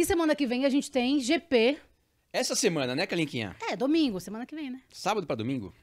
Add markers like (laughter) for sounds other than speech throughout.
E semana que vem a gente tem GP. Essa semana, né, Calinquinha? É, domingo, semana que vem, né? Sábado para domingo?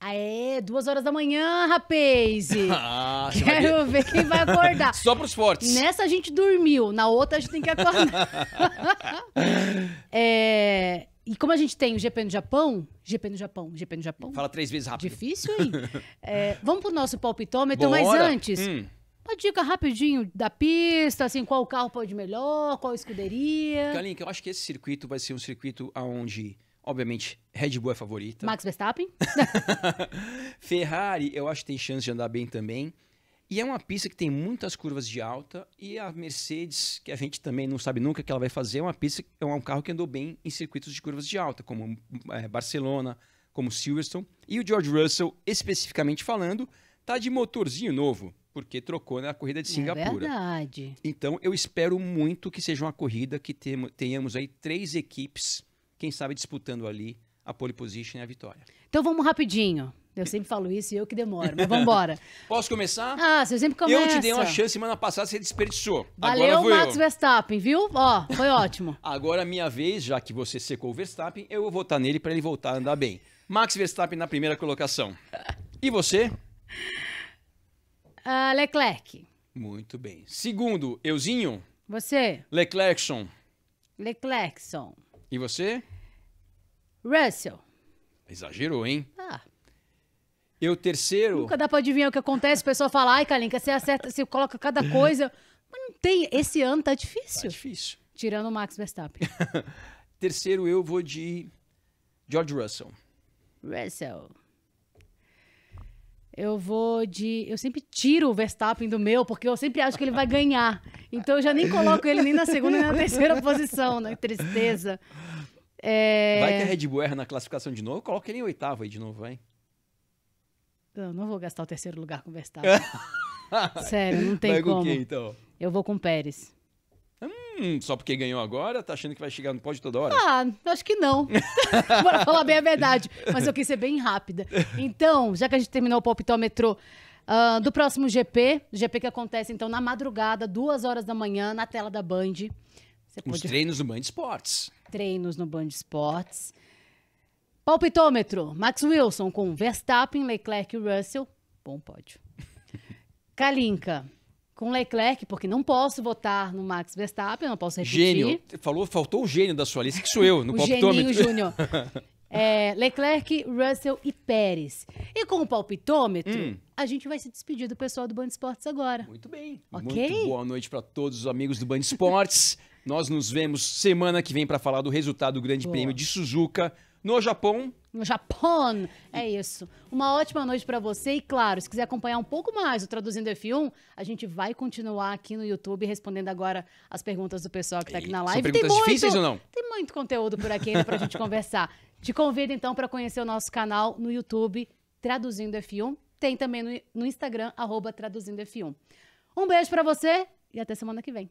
Aê, duas horas da manhã, rapaz! (laughs) Ah, Quero ver quem vai acordar. (laughs) Só pros fortes. Nessa a gente dormiu, na outra a gente tem que acordar. (laughs) é, e como a gente tem o GP no Japão, GP no Japão, GP no Japão. Fala três vezes rápido. Difícil, hein? é, vamos pro nosso palpitômetro, Bora. mas antes. Hum. Uma dica rapidinho da pista, assim, qual carro pode melhor, qual escuderia. Galinha, eu acho que esse circuito vai ser um circuito onde, obviamente, Red Bull é favorita. Max Verstappen. (laughs) Ferrari, eu acho que tem chance de andar bem também. E é uma pista que tem muitas curvas de alta. E a Mercedes, que a gente também não sabe nunca o que ela vai fazer, é uma pista, é um carro que andou bem em circuitos de curvas de alta, como é, Barcelona, como Silverstone. E o George Russell, especificamente falando, tá de motorzinho novo porque trocou na né, corrida de é Singapura. É verdade. Então, eu espero muito que seja uma corrida que tenhamos aí três equipes, quem sabe disputando ali a pole position e a vitória. Então, vamos rapidinho. Eu sempre falo isso e eu que demoro, mas vamos embora. (laughs) Posso começar? Ah, você sempre começa. Eu te dei uma chance semana passada, você desperdiçou. Valeu, Max eu. Verstappen, viu? Ó, foi ótimo. (laughs) Agora, é minha vez, já que você secou o Verstappen, eu vou votar nele para ele voltar a andar bem. Max Verstappen na primeira colocação. E você? Uh, Leclerc. Muito bem. Segundo, euzinho. Você. Leclercson. Leclercson. E você? Russell. Exagerou, hein? Ah. Eu terceiro. Nunca dá pra adivinhar o que acontece. O pessoal fala, ai, Kalinka, você acerta, você coloca cada (laughs) coisa. Mas não tem. Esse ano tá difícil. Tá difícil. Tirando o Max Verstappen. (laughs) terceiro, eu vou de George Russell. Russell. Eu vou de. Eu sempre tiro o Verstappen do meu, porque eu sempre acho que ele vai ganhar. Então eu já nem coloco ele nem na segunda nem na terceira posição, né? Tristeza. É... Vai que a Red Bull erra na classificação de novo, coloca ele em oitavo aí de novo, hein? Não, não vou gastar o terceiro lugar com o Verstappen. (laughs) Sério, não tem vai como. Com quem, então? Eu vou com o Pérez. Hum, só porque ganhou agora, tá achando que vai chegar no pódio toda hora? Ah, acho que não. (laughs) Bora falar bem a verdade. Mas eu quis ser bem rápida. Então, já que a gente terminou o palpitômetro uh, ah, do próximo GP, GP que acontece então na madrugada, duas horas da manhã, na tela da Band. Você Os pode... treinos no Band Esportes. Treinos no Band Esportes. Palpitômetro: Max Wilson com Verstappen, Leclerc e Russell. Bom pódio. (laughs) Kalinka com Leclerc, porque não posso votar no Max Verstappen, não posso repetir. Gênio. Falou, faltou o gênio da sua lista, que sou eu, no (laughs) palpitômetro. Júnior. (laughs) É, Leclerc, Russell e Pérez. E com o palpitômetro, hum. a gente vai se despedir do pessoal do Band Esportes agora. Muito bem. Ok? Muito boa noite para todos os amigos do Band Esportes. Nós nos vemos semana que vem para falar do resultado do Grande Boa. Prêmio de Suzuka no Japão. No Japão, é isso. Uma ótima noite para você e claro, se quiser acompanhar um pouco mais o Traduzindo F1, a gente vai continuar aqui no YouTube respondendo agora as perguntas do pessoal que tá aqui na live. São perguntas muito, difíceis ou não? Tem muito conteúdo por aqui ainda a gente (laughs) conversar. Te convido então para conhecer o nosso canal no YouTube Traduzindo F1, tem também no, no Instagram @traduzindof1. Um beijo para você e até semana que vem.